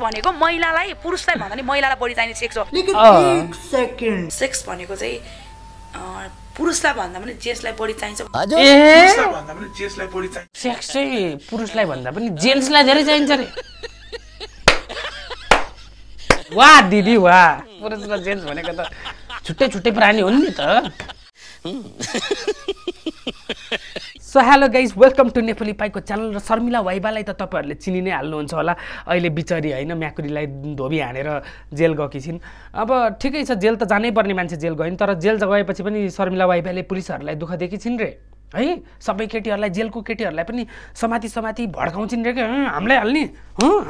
भनेको महिलालाई पुरुषलाई भन्दा नि महिलालाई बढी चाहिने सेक्स हो सेकेन्ड सेक्स भनेको चाहिँ पुरुषलाई भन्दा पनि जेन्ट्सलाई बढी चाहिन्छ सेक्स चाहिँ भन्दा पनि धेरै चाहिन्छ अरे वाह दिदी वाह पुरुष र जेन्ट्स भनेको त छुट्टै छुट्टै प्राणी हुन् नि त so hello guys welcome to Nepali पाइको च्यानल र शर्मिला वाइबालाई त तपाईँहरूले चिनि नै हाल्नुहुन्छ होला अहिले बिचरी होइन म्याकुरीलाई धोबी हानेर जेल गएकी छिन् अब ठिकै छ जेल त जानै पर्ने मान्छे जेल गयो नि तर जेल गएपछि पनि शर्मिला वाइबाले पुलिसहरूलाई दुःख दिएकी छिन् रे है सबै केटीहरूलाई जेलको केटीहरूलाई पनि समाति समाति भड्काउँछिन् रे कि हामीलाई हाल्ने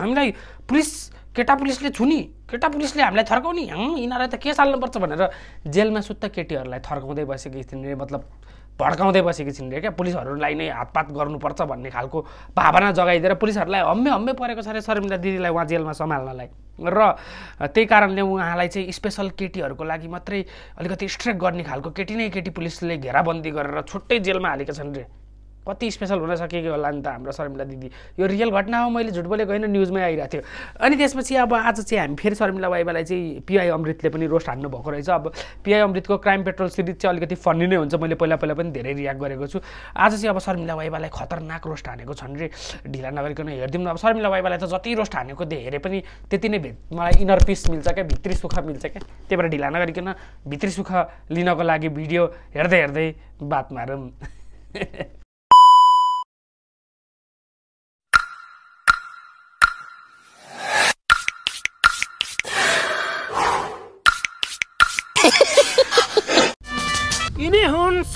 हामीलाई पुलिस केटा पुलिसले छुनी केटा पुलिसले हामीलाई थर्काउने यिनीहरूलाई त केस हाल्नुपर्छ भनेर जेलमा सुत्त केटीहरूलाई थर्काउँदै बसेकी थिइन् रे मतलब भड्काउँदै बसेकी छिन् रे क्या पुलिसहरूलाई नै हातपात गर्नुपर्छ भन्ने खालको भावना जगाइदिएर पुलिसहरूलाई हम्मे हम्मे परेको छ अरे शर्मिला दिदीलाई उहाँ जेलमा सम्हाल्नलाई र त्यही कारणले उहाँलाई चाहिँ स्पेसल केटीहरूको लागि मात्रै अलिकति स्ट्रेक गर्ने खालको केटी नै केटी पुलिसले घेराबन्दी गरेर छुट्टै जेलमा हालेका छन् रे कति स्पेसल हुन सकेको होला नि त हाम्रो शर्मिला दिदी यो रियल घटना हो मैले झुट बोलेको होइन न्युजमै आइरहेको थियो अनि त्यसपछि अब आज चाहिँ हामी फेरि शर्मिला वाइबालाई चाहिँ पिआई अमृतले पनि रोस्ट हान्नु भएको रहेछ अब पिआई अमृतको क्राइम पेट्रोल सिरिज चाहिँ अलिकति फन्नी नै हुन्छ मैले पहिला पहिला पनि धेरै रियाक्ट गरेको छु आज चाहिँ अब शर्मिला वाइबालाई खतरनाक रोस्ट हानेको छन् रे ढिला नगरिकन हेरिदिउँ अब शर्मिला वाइबालाई त जति रोस्ट हानेको हेरे पनि त्यति नै भे मलाई इनर पिस मिल्छ क्या भित्री सुख मिल्छ क्या त्यही भएर ढिला नगरिकन भित्री सुख लिनको लागि भिडियो हेर्दै हेर्दै बात मारौँ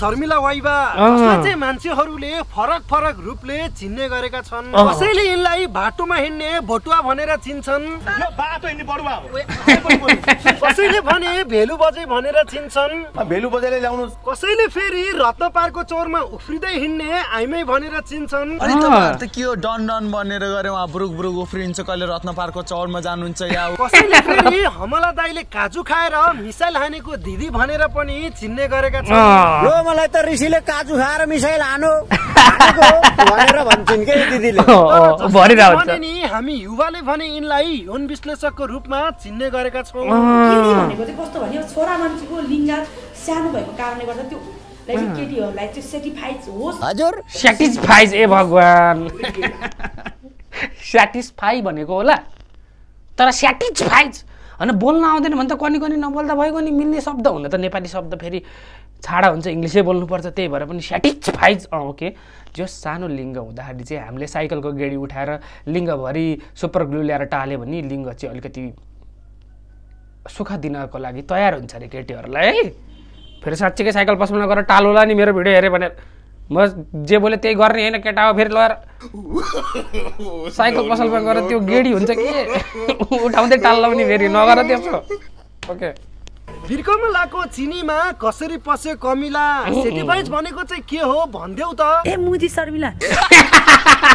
शर्मिला वाइबा चाहिँ मान्छेहरूले फरक फरक रूपले चिन्ने गरेका छन् कसैले यिनलाई बाटोमा हिँड्ने भटुवा भनेर चिन्छन् कसैले भने भेलु बजे भनेर चिन्छन् भेलु बजेले ल्याउनु कसैले फेरि रत्न पार्कको चौरमा उफ्रिँदै हिँड्ने आइमै भनेर चिन्छन् अनि त के हो डन डन भनेर गरे उहाँ ब्रुक ब्रुक उफ्रिन्छ कहिले रत्न पार्कको चौरमा जानुहुन्छ या कसैले फेरि हमला दाईले काजु खाएर मिसाइल हानेको दिदी भनेर पनि चिन्ने गरेका छन् मलाई त ऋषिले काजु खाएर मिसाइल हानो भनेर भन्छन् के दिदीले भने नि हामी युवाले भने यिनलाई यौन विश्लेषकको रूपमा चिन्ने गरेका छौँ भनेको चाहिँ कस्तो भने छोरा मान्छेको लिङ्ग सानो भएको कारणले गर्दा त्यो केटीहरूलाई त्यो सेटिफाइज होस् हजुर सेटिस्फाइज ए भगवान् सेटिस्फाई भनेको होला तर सेटिस्फाइज होइन बोल्न आउँदैन भने त कनी कनी नबोल्दा भयो नि मिल्ने शब्द हुन त नेपाली शब्द फेरि छाडा हुन्छ इङ्ग्लिसै बोल्नुपर्छ त्यही भएर पनि सेटिस्फाइज ओके जो सानो लिङ्ग हुँदाखेरि चाहिँ हामीले साइकलको गेडी उठाएर लिङ्गभरि सुपर ग्लु ल्याएर टाल्यो भने लिङ्ग चाहिँ अलिकति सुख दिनको लागि तयार हुन्छ अरे केटीहरूलाई है फेरि साँच्चीकै साइकल पसमा गएर टालोला नि मेरो भिडियो हेऱ्यो भनेर म जे बोले त्यही गर्ने होइन केटा हो फेरि लगाएर साइकल पसलमा गएर त्यो गेडी हुन्छ कि उठाउँदै टाल लाउने फेरि नगर त्यसो ओके लाको चिनीमा कसरी पस्यो कमिला भनेको चाहिँ के हो भन्देऊ त ए मुजी शर्मिला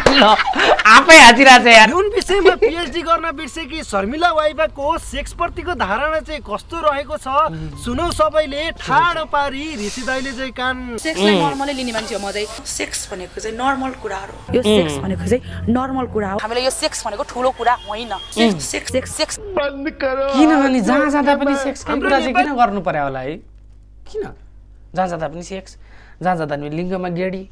आफै हाजिरा छ यार जुन विषयमा पिएचडी गर्न बिर्सेकी शर्मिला वाइबाको सेक्सप्रतिको धारणा चाहिँ कस्तो रहेको छ सुनौ सबैले ठाडो पारी ऋषि दाइले चाहिँ कान सेक्सलाई नर्मलै लिने मान्छे हो म चाहिँ सेक्स भनेको चाहिँ नर्मल कुरा हो यो सेक्स भनेको चाहिँ नर्मल कुरा हो हामीले यो सेक्स भनेको ठुलो कुरा होइन सेक्स सेक्स सेक्स बन्द गरौ किनभने जहाँ जाँदा पनि सेक्स कुरा चाहिँ किन गर्नु पर्यो होला है किन जहाँ जाँदा पनि सेक्स जहाँ जाँदा पनि लिङ्गमा गेडी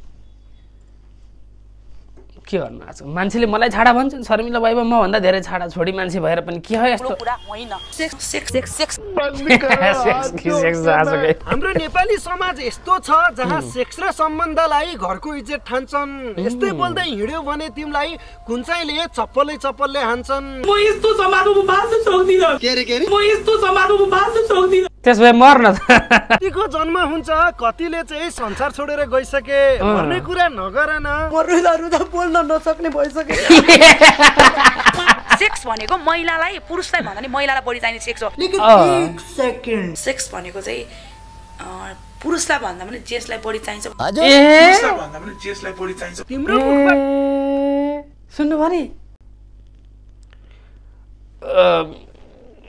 के गर्नु आज मान्छेले मलाई छाडा भन्छन् शर्मिला भाइ म भन्दा धेरै छाडा छोडी मान्छे भएर पनि के हो यस्तो हाम्रो नेपाली समाज यस्तो छ जहाँ सेक्स र सम्बन्धलाई घरको इज्जत ठान्छन् यस्तै बोल्दै हिँड्यो भने तिमीलाई कुन्चाइले चप्पलै चप्पलले हान्छन् म यस्तो समाजमा बाँच्न सक्दिनँ के म यस्तो समाजमा बाँच्न सक्दिनँ त्यस भए मर्न तिको जन्म हुन्छ कतिले चाहिँ संसार छोडेर गइसके भन्ने कुरा नगर न रुदा रुदा बोल्न नसक्ने भइसके सेक्स भनेको महिलालाई पुरुषलाई भन्दा नि महिलालाई बढी चाहिने सेक्स हो लेकिन सेक्स भनेको चाहिँ पुरुषलाई भन्दा पनि जेसलाई बढी चाहिन्छ सुन्नुभयो नि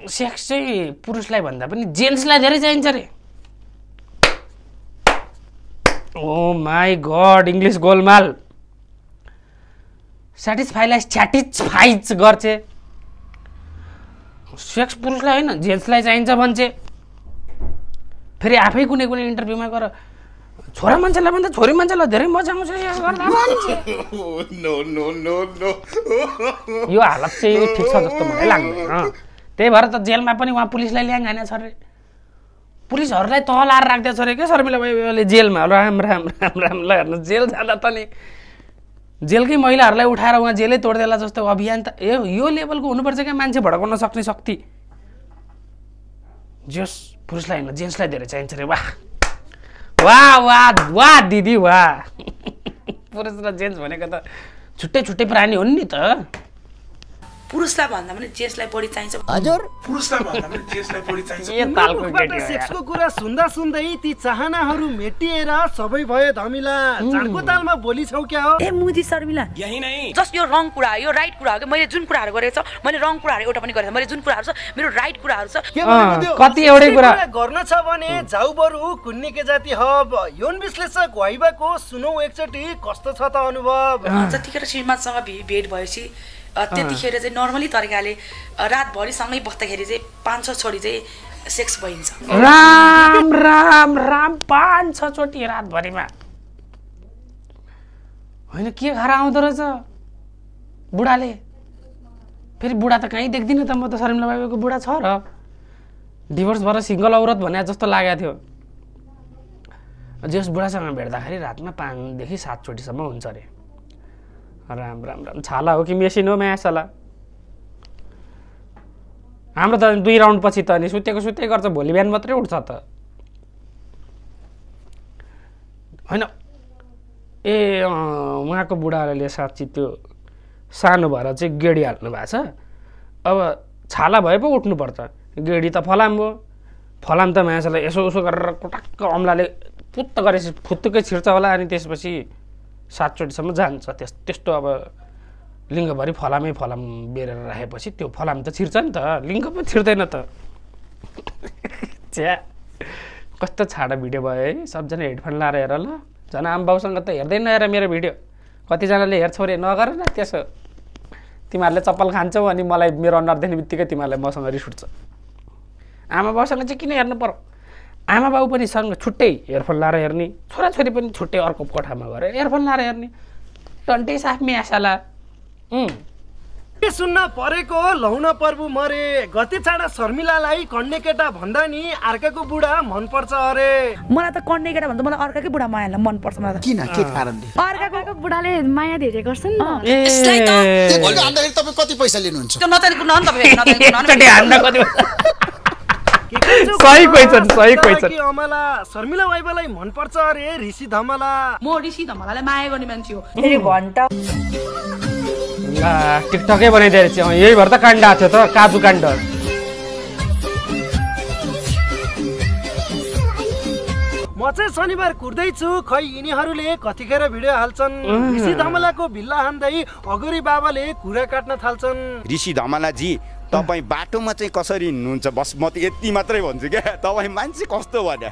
सेक्स चाहिँ पुरुषलाई भन्दा पनि जेन्ट्सलाई धेरै चाहिन्छ अरे ओ माई गड इङ्ग्लिस गोलमाल सेटिस्फाईलाई स्याटिस्फाइज गर्छ सेक्स पुरुषलाई होइन जेन्ट्सलाई चाहिन्छ भन्छ फेरि आफै कुनै कुनै इन्टरभ्यूमा गएर छोरा मान्छेलाई भन्दा छोरी मान्छेलाई धेरै मजा आउँछ यो हालत चाहिँ ठिक छ जस्तो मलाई लाग्दैन त्यही भएर त जेलमा पनि उहाँ पुलिसलाई ल्याङ हाने छ अरे पुलिसहरूलाई तह लाएर राखिदिएको छ अरे क्या शर्मिला बाइले जेलमा राम राम राम राम ल हेर्नु जेल जाँदा त नि जेलकै महिलाहरूलाई उठाएर उहाँ जेलै तोडिदिएला जस्तो अभियान त ए यो लेभलको हुनुपर्छ क्या मान्छे भड्काउन सक्ने शक्ति जोस् पुरुषलाई होइन जेन्ट्सलाई धेरै चाहिन्छ अरे वाह वा वा वा दिदी वा पुरुष र जेन्ट्स भनेको त छुट्टै छुट्टै प्राणी हुन् नि त पुरुषलाई भन्दा पनि जेसलाई बढी चाहिन्छ हजुर पुरुषलाई भन्दा पनि जेसलाई बढी चाहिन्छ सेक्सको कुरा सुन्दा सुन्दै ती चाहनाहरू मेटिएर सबै भयो धमिला झाडको तालमा बोली छौ क्या हो ए मुदी शर्मिला यही नै जस्ट यो रङ कुरा यो राइट कुरा हो कि मैले जुन कुराहरू गरेको छ मैले रङ कुराहरू एउटा पनि गरेको मैले जुन कुराहरू छ मेरो राइट कुराहरू छ कति एउटै कुरा गर्न छ भने जाउ बरु के जाति हब यौन विश्लेषक वाइबाको सुनौ एकचोटि कस्तो छ त अनुभव जतिखेर श्रीमानसँग भेट भएपछि त्यतिखेर चाहिँ नर्मली तरिकाले रातभरिसँगै बस्दाखेरि चाहिँ पाँच छ छोरी चाहिँ सेक्स भइन्छ राम राम राम पाँच चोटी रातभरिमा होइन के खाएर आउँदो रहेछ बुढाले फेरि बुढा त कहीँ देख्दिनँ त म त शर्मिला बाबुको बुढा छ र डिभोर्स भएर सिङ्गल औरत भने जस्तो लागेको थियो जस बुढासँग भेट्दाखेरि रातमा पाँचदेखि सातचोटिसम्म हुन्छ अरे राम राम राम छाला हो कि मेसिन हो माया हाम्रो त दुई राउन्ड पछि त अनि सुतेको सुतै गर्छ भोलि बिहान मात्रै उठ्छ त होइन ए उहाँको बुढाले साँच्ची त्यो सानो भएर चाहिँ गेडी हाल्नु भएको छ अब छाला भए पो उठ्नुपर्छ गेडी त फलाम हो फलाम त मान्छेलाई यसो उसो गरेर कुटाक्क अम्लाले पुत्त गरेपछि फुत्तुकै छिर्छ होला अनि त्यसपछि सातचोटिसम्म जान्छ त्यस त्यस्तो अब लिङ्गभरि फलामै फलाम बेरेर राखेपछि त्यो फलाम त छिर्छ नि त लिङ्ग पनि छिर्दैन त च्या कस्तो छाडा भिडियो भयो है सबजना हेडफोन लाएर हेर ल झन् आम बाउसँग त हेर्दै नहेर मेरो भिडियो कतिजनाले हेर्छौ रे नगर न त्यसो तिमीहरूले चप्पल खान्छौ अनि मलाई मेरो अनुहार देख्ने बित्तिकै तिमीहरूलाई मसँग रिस उठ्छ आमा बाउसँग चाहिँ किन हेर्नु पर्यो आमा पनि सँग छुट्टै हेडफोन लाएर हेर्ने छोराछोरी पनि छुट्टै अर्को कोठामा गएर हेडफोन लाएर हेर्ने टन्टै साफ मियासाला सुन्न परेको लौन पर्बु मरे गति छाडा शर्मिलालाई कन्ने केटा भन्दा नि अर्काको बुढा मन पर्छ अरे मलाई त कन्ने केटा भन्दा मलाई अर्काकै बुढा मन पर्छ मलाई किन के कारणले अर्काको बुढाले माया धेरै गर्छ नि त तपाईँ कति पैसा लिनुहुन्छ त्यो कति सही क्वेसन सही क्वेसन अमला शर्मिला वाइबालाई पर्छ अरे ऋषि धमला म ऋषि धमलालाई माया गर्ने मान्छे हो फेरि घन्टा टिकटकै बनाइदिएर चाहिँ यही भएर त काण्ड आएको थियो त काजु काण्ड म चाहिँ शनिबार कुर्दैछु खै यिनीहरूले कतिखेर भिडियो हाल्छन् ऋषि धमलाको भिल्ला हान्दै अगोरी बाबाले कुरा काट्न थाल्छन् ऋषि धमलाजी तपाईँ बाटोमा चाहिँ कसरी हिँड्नुहुन्छ बस म त यति मात्रै भन्छु क्या तपाईँ मान्छे कस्तो भन्यो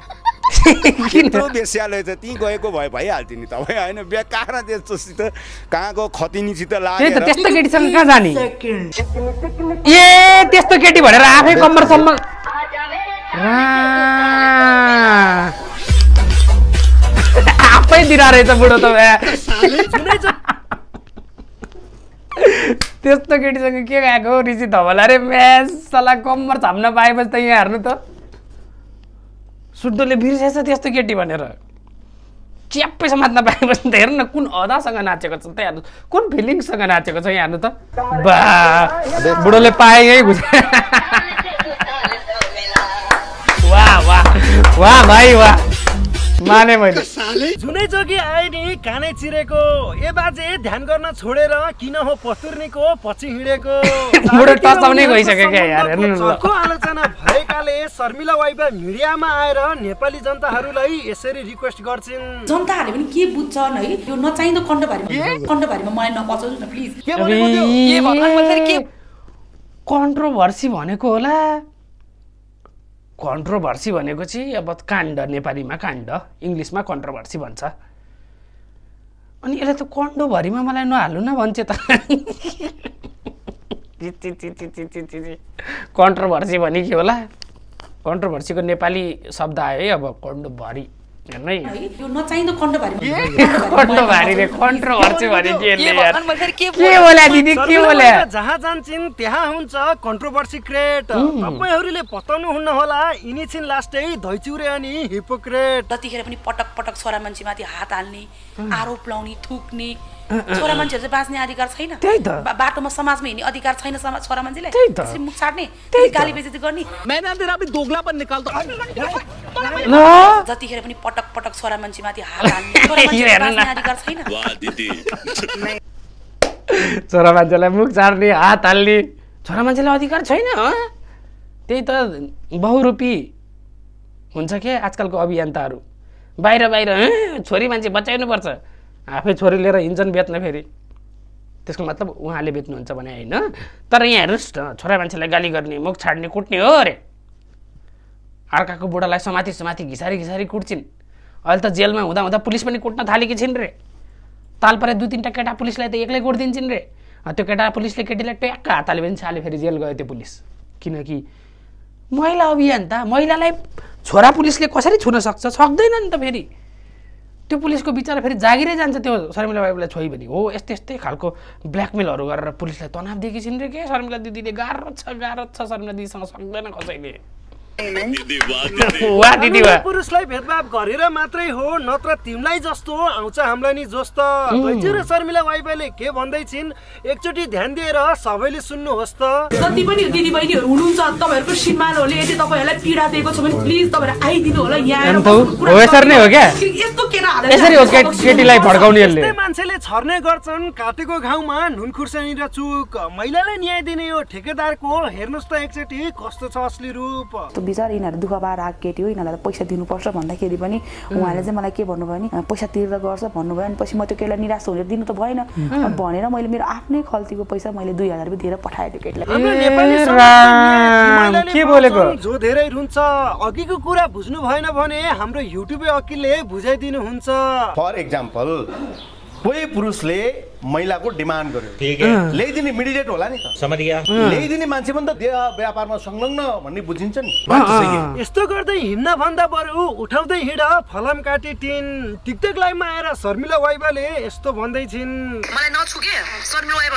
त्यत्रो बेस्याले त त्यहीँ गएको भए भइहाल्थ्यो नि तपाईँ होइन कहाँ त्यस्तोसित कहाँको खतिनीसित लाग्यो त्यस्तो केटीसँग कहाँ जाने ए त्यस्तो केटी भनेर आफै कम्मरसम्म आफै दिरा रहेछ बुढो त त्यस्तो केटीसँग के गएको रिसित धबला रे म्यास सलाह कम्मर छाप्न पाएपछि त यहाँ हेर्नु त सुड्डोले बिर्सेछ त्यस्तो केटी भनेर च्याप्पै समात्न पाएपछि त हेर्नु न कुन अदासँग नाचेको छ त हेर्नु कुन फिलिङसँग नाचेको छ यहाँ त बा बुढोले पाए यही घुस वाह वाह वाह भाइ वाह माने मैले जुनै जोगी आए नि कानै चिरेको ए बाजे ध्यान गर्न छोडेर किन हो पसुर्नेको पछि हिँडेको बुढो टचाउने गइसक्यो क्या हेर्नु आलोचना शर्मिला वाइबा मिडियामा आएर नेपाली जनताहरूलाई यसरी रिक्वेस्ट गर्छिन् जनताहरूले पनि के बुझ्छन् है यो नचाहिँदो कण्ठभारीमा कण्ठभारीमा मलाई नपचाउनु न प्लिज कन्ट्रोभर्सी भनेको होला कन्ट्रोभर्सी भनेको चाहिँ अब काण्ड नेपालीमा काण्ड इङ्ग्लिसमा कन्ट्रोभर्सी भन्छ अनि यसलाई त कन्डोभरिमा मलाई नहाल्नु न भन्छ त कन्ट्रोभर्सी भने के होला कन्ट्रोभर्सीको नेपाली शब्द आयो है अब कन्डोभरि हेर्नै कन्डोभारीले कन्ट्रोभर्सी भने के होला दिदी के होला जहाँ जान्छन् त्यहाँ हुन्छ कन्ट्रोभर्सी क्रिएट तपाईँहरूले बताउनु हुन्न होला यिनी छिन् लास्टै धैचुरे अनि हिपोक्रेट जतिखेर पनि पटक पटक छोरा मान्छेमाथि हात हाल्ने आरोप लाउने थुक्ने छोरा मान्छेहरू चाहिँ बाँच्ने अधिकार छैन त्यही त बाटोमा समाजमा हिँड्ने अधिकार छैन समाज छोरा मान्छेलाई त्यही मुख छाड्ने गाली बेजती गर्ने जतिखेर पनि पटक पटक छोरा माथि हात हाल्ने छोरा मान्छेलाई अधिकार छैन छोरा मुख छाड्ने हात हाल्ने छोरा मान्छेलाई अधिकार छैन त्यही त बहुरूपी हुन्छ के आजकलको अभियन्ताहरू बाहिर बाहिर छोरी मान्छे बचाइनुपर्छ आफै छोरी लिएर हिँड्छन् बेच्न फेरि त्यसको मतलब उहाँले बेच्नुहुन्छ भने होइन तर यहाँ हेर्नुहोस् न छोरा मान्छेलाई गाली गर्ने मुख छाड्ने कुट्ने हो अरे अर्काको बुढालाई समाति समाति घिसारी घिसारी कुट्छिन् अहिले त जेलमा हुँदा हुँदा पुलिस पनि कुट्न थालेकी छिन् रे ताल परे दुई तिनवटा केटा पुलिसलाई त एक्लै कुटिदिन्छन् रे त्यो केटा पुलिसले केटीलाई ट्याक्क हातले पनि छाले फेरि जेल गयो त्यो पुलिस किनकि महिला अभियान त महिलालाई छोरा पुलिसले कसरी छुन सक्छ सक्दैन नि त फेरि त्यो पुलिसको बिचरा फेरि जागिरै जान्छ त्यो शर्मिला बाबुलाई छोइ भने हो यस्तै यस्तै खालको ब्ल्याकमेलहरू गरेर पुलिसलाई तनाव दिएकी छिन् रे के शर्मिला दिदीले गाह्रो छ गाह्रो छ शर्मिला दिदीसँग सक्दैन कसैले पुरुषलाई भेदभाव गरेर मात्रै हो नत्र तिमीलाई जस्तो आउँछ हामीलाई नि जोस्त र शर्मिला वाइफाईले के भन्दै छिन् एकचोटि ध्यान दिएर सबैले सुन्नुहोस् त जति पनि दिदी बहिनीहरू हुनुहुन्छ तपाईँहरूको श्रीमानहरूले यदि तपाईँहरूलाई पीडा दिएको छ भने प्लिज तपाईँहरू आइदिनु होला यहाँ यस्तो यसरी हो केटीलाई फड्काउनेहरूले मान्छेले छर्ने गर्छन् काटेको घाउमा नुन खुर्सानी र चुक महिलालाई न्याय दिने यो ठेकेदारको हेर्नुहोस् त एकचोटि कस्तो छ असली रूप त्यो विचार यिनीहरू दुःख पाएर आएको केटी हो यिनीहरूलाई पैसा दिनुपर्छ भन्दाखेरि पनि उहाँले चाहिँ मलाई के भन्नुभयो भने पैसा तिर्दा गर्छ भन्नुभयो अनि पछि म त्यो केटीलाई निराश हुने दिनु त भएन भनेर मैले मेरो आफ्नै खल्तीको पैसा मैले दुई हजार रुपियाँ दिएर पठाएँ त्यो केटीलाई के बोलेको जो धेरै रुन्छ अघिको कुरा बुझ्नु भएन भने हाम्रो युट्युबे अकिलले बुझाइदिनु हुन्छ फर एक्जाम्पल कोही पुरुषले महिलाको डिमान्ड गर्यो ल्याइदिने मिडिडेट होला नि त ल्याइदिने मान्छे पनि त व्यापारमा संलग्न भन्ने बुझिन्छ नि यस्तो गर्दै हिँड्न भन्दा बरु उठाउँदै हिँड फलाम काटी टिन टिकटक लाइभमा आएर शर्मिला वाइबाले यस्तो भन्दै छिन् मलाई नछुके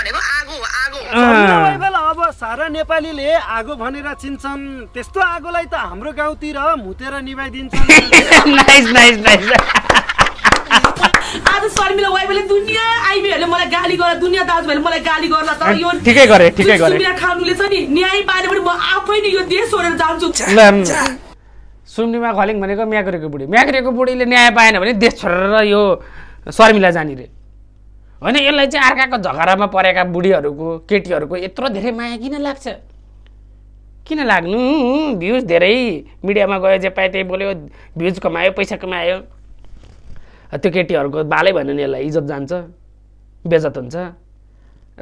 भनेको आगो आगो अब सारा नेपालीले आगो भनेर चिन्छन् त्यस्तो आगोलाई त हाम्रो गाउँतिर मुतेर निभाइदिन्छन् नाइस नाइस नाइस शर्मिला वाइबले दुनियाँ आइबीहरूले मलाई गाली गर्ला दुनियाँ दाजुभाइले मलाई गाली गर्ला तर यो ठिकै गरे ठिकै गरे सुमिरा खानुले छ नि न्याय पाएन भने म आफै नै यो देश छोडेर जान्छु सुम्निमा खलिङ भनेको म्याग्रेको बुढी म्याग्रेको बुढीले न्याय पाएन भने देश छोडेर यो शर्मिला जाने रे होइन यसलाई चाहिँ अर्काको झगडामा परेका बुढीहरूको केटीहरूको यत्रो धेरै माया किन लाग्छ किन लाग्नु भ्युज धेरै मिडियामा गयो जे पाए त्यही बोल्यो भ्युज कमायो पैसा कमायो त्यो केटीहरूको बालै भएन नि यसलाई इज्जत जान्छ बेजत हुन्छ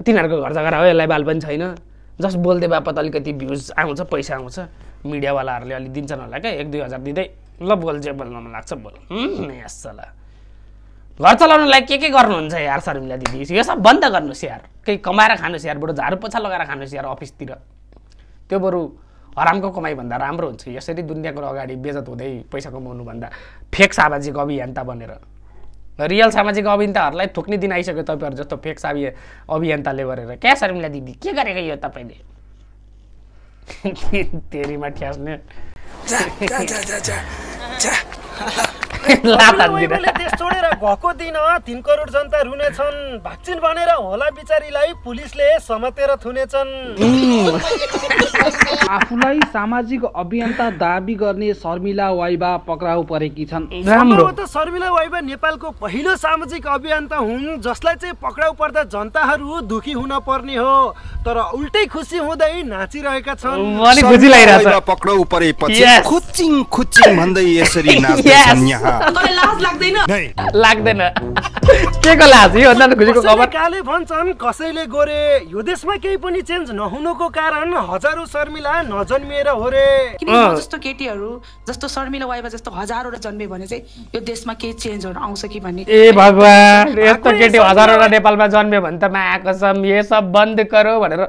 तिनीहरूको घर झगडा हो यसलाई बाल पनि छैन जस्ट बोल्दै बापत अलिकति भ्युज आउँछ पैसा आउँछ मिडियावालाहरूले अलिक दिन्छन् होला क्या एक दुई हजार दिँदै ल बोल जे बोल्न मन लाग्छ बोल यस ल घर चलाउनुलाई के के गर्नुहुन्छ यार शर्मिला दिदी यो सब बन्द गर्नुहोस् यार केही कमाएर खानुहोस् यार बरु झाडु पोछा लगाएर खानुहोस् यार अफिसतिर त्यो बरु हरामको कमाइभन्दा राम्रो हुन्छ यसरी दुनियाँको अगाडि बेजत हुँदै पैसा कमाउनुभन्दा फेक सामाजिक अभियन्ता बनेर रियल सामाजिक अभियन्ताहरूलाई थुक्ने दिन आइसक्यो तपाईँहरू जस्तो फेक साबि अभियन्ताले गरेर क्या शर्मिला दिदी के गरेको यो तपाईँले तेरीमा ठ्यास्ने छोडेर दिन तिन करोड जनता रुनेछन् भ्याक्सिन भनेर होला बिचारीलाई पुलिसले समातेर थुनेछन् आफूलाई सामाजिक अभियन्ता दावी गर्ने शर्मिला वाइबा पक्राउ परेकी छन् त शर्मिला वाइबा नेपालको पहिलो सामाजिक अभियन्ता हुन् जसलाई चाहिँ पक्राउ पर्दा जनताहरू दुखी हुन पर्ने हो तर उल्टै खुसी हुँदै नाचिरहेका छन् पक्राउ परेपछि खुचिङ खुचिङ भन्दै यसरी नाच्दैछन् यहाँ तँलाई लाज लाग्दैन लाग्दैन के को लाज यो भन्दा खुसीको खबर काले भन्छन् कसैले गोरे यो देशमा केही पनि चेन्ज नहुनुको कारण हजारौँ शर्मिला नजन्मिएर हो रे जस्तो केटीहरू जस्तो शर्मिला वाइबा जस्तो हजारौँ जन्मे भने चाहिँ यो देशमा केही चेन्जहरू आउँछ कि भन्ने ए भगवान् यस्तो केटी हजारौँ नेपालमा जन्मे भने त म आएको छ यो सब बन्द गरौ भनेर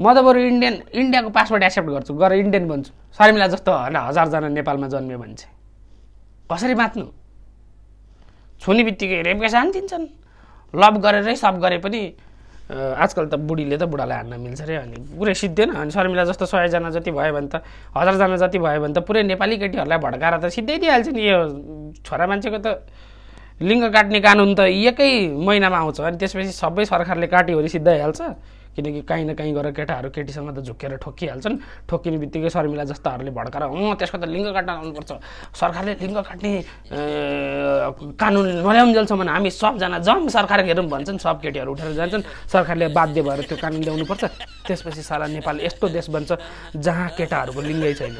म त बरु इन्डियन इन्डियाको पासपोर्ट एक्सेप्ट गर्छु गरेर इन्डियन भन्छु शर्मिला जस्तो होइन हजारजना नेपालमा जन्म्यो भने चाहिँ कसरी बाँच्नु छुने बित्तिकै रेपकै सानो दिन्छन् लभ गरेरै सब गरे पनि आजकल त बुढीले त बुढालाई हान्न मिल्छ रे अनि पुरै सिद्धेन अनि शर्मिला जस्तो सयजना जति भयो भने त हजारजना जति भयो भने त पुरै नेपाली केटीहरूलाई भड्काएर त सिधै दिइहाल्छ नि यो छोरा मान्छेको त लिङ्ग काट्ने कानुन त एकै महिनामा आउँछ अनि त्यसपछि सबै सरकारले काट्यो भने सिद्धाइहाल्छ किनकि काहीँ न काहीँ गएर केटाहरू केटीसँग त झुकेर ठोकिहाल्छन् ठोकिने बित्तिकै शर्मिला जस्ताहरूले भड्काएर अँ त्यसको त लिङ्ग काट्न आउनुपर्छ सरकारले लिङ्ग काट्ने कानुन नल्याउँजेलसम्म हामी सबजना जम सरकार हेरौँ भन्छन् सब केटीहरू उठेर जान्छन् सरकारले बाध्य भएर त्यो कानुन ल्याउनुपर्छ त्यसपछि सारा नेपाल यस्तो देश बन्छ जहाँ केटाहरूको लिङ्गै छैन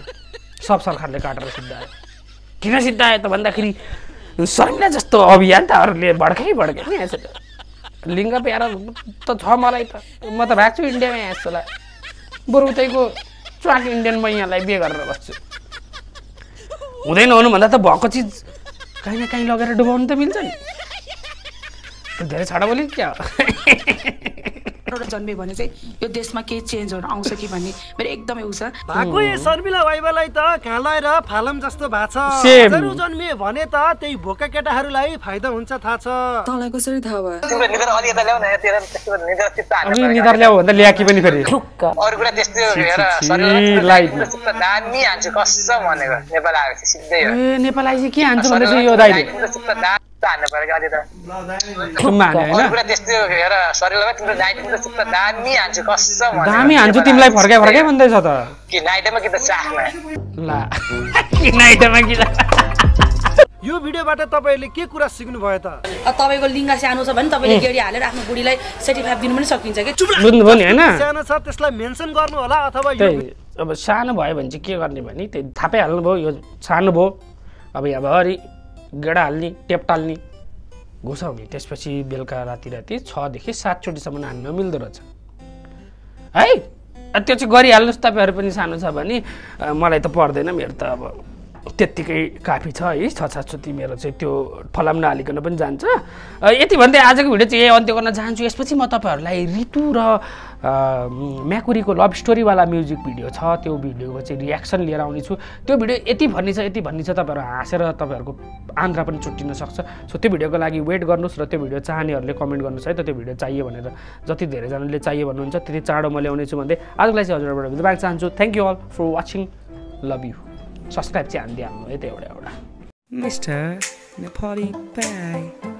सब सरकारले काटेर सिद्धायो किन सिद्धायो त भन्दाखेरि शर्मिला जस्तो अभियन्ताहरूले भड्काइ भड्काइ लिङ्ग प्यारो त छ मलाई त म त भाग्छु इन्डियामै यहाँ जस्तोलाई बरु उतैको च्वाक इन्डियनमा यहाँलाई बिहे गरेर बस्छु हुँदैन हुनुभन्दा त भएको चिज कहीँ न काहीँ लगेर डुबाउनु त मिल्छ नि धेरै छाडा बोली क्या एउटा जन्मे भने चाहिँ यो देशमा केही चेन्जहरू आउँछ कि भन्ने मेरो एकदमै उ छ भएको शर्मिला वाइबालाई त काँडाएर फालम जस्तो भएको छ जन्मे भने त त्यही भोका केटाहरूलाई फाइदा हुन्छ थाहा छ तँलाई कसरी थाहा भयो ल्याकी नेपाल आएपछि सिधै नेपाल आएपछि के हान्छु भन्दैछ यो दाइले हान्नु पऱ्यो क्या त्यो त त्यस्तो हेर शरीरलाई तिम्रो नाइट तिम्रो दामी हान्छु कसम दामी हान्छु तिमीलाई फर्काइ फर्काइ भन्दैछ त कि नाइटमा कि त चाखमा ला कि नाइटमा कि यो भिडियोबाट तपाईँहरूले के कुरा सिक्नुभयो त तपाईँको लिङ्ग सानो छ भने तपाईँले गेडी हालेर आफ्नो बुढीलाई सेटिफाइप दिनु पनि सकिन्छ कि बुझ्नु पनि होइन सानो छ त्यसलाई मेन्सन गर्नु होला अथवा यो अब सानो भयो भने चाहिँ के गर्ने भने त्यो थापै भयो यो सानो भयो अब यहाँ भरि गेडा हाल्ने टेप टाल्ने घुसा त्यसपछि बेलुका राति राति छदेखि सातचोटिसम्म हान्न मिल्दो रहेछ है त्यो चाहिँ गरिहाल्नुहोस् तपाईँहरू पनि सानो छ भने मलाई त पर्दैन मेरो त अब त्यत्तिकै काफी छ है छ छ सातचोटि मेरो चाहिँ त्यो फलाम नहालिकन पनि जान्छ यति भन्दै आजको भिडियो चाहिँ यही अन्त्य गर्न चाहन्छु यसपछि म तपाईँहरूलाई ऋतु र म्याकुरीको लभ स्टोरीवाला म्युजिक भिडियो छ त्यो भिडियोको चाहिँ रियाक्सन लिएर आउनेछु त्यो भिडियो यति भन्ने छ यति भन्ने छ तपाईँहरू हाँसेर तपाईँहरूको आन्द्रा पनि छुट्टिन सक्छ सो त्यो भिडियोको लागि वेट गर्नुहोस् र त्यो भिडियो चाहनेहरूले कमेन्ट गर्नुहोस् है त त्यो भिडियो चाहियो भनेर जति धेरैजनाले चाहियो भन्नुहुन्छ त्यति चाँडो म ल्याउनेछु भन्दै आजको लागि चाहिँ हजुरबाट बिदा चाहन्छु thank you all for watching love you subscribe चाहिँ हामीले हाम्रो यता एउटा एउटा मिस्टर नेपाली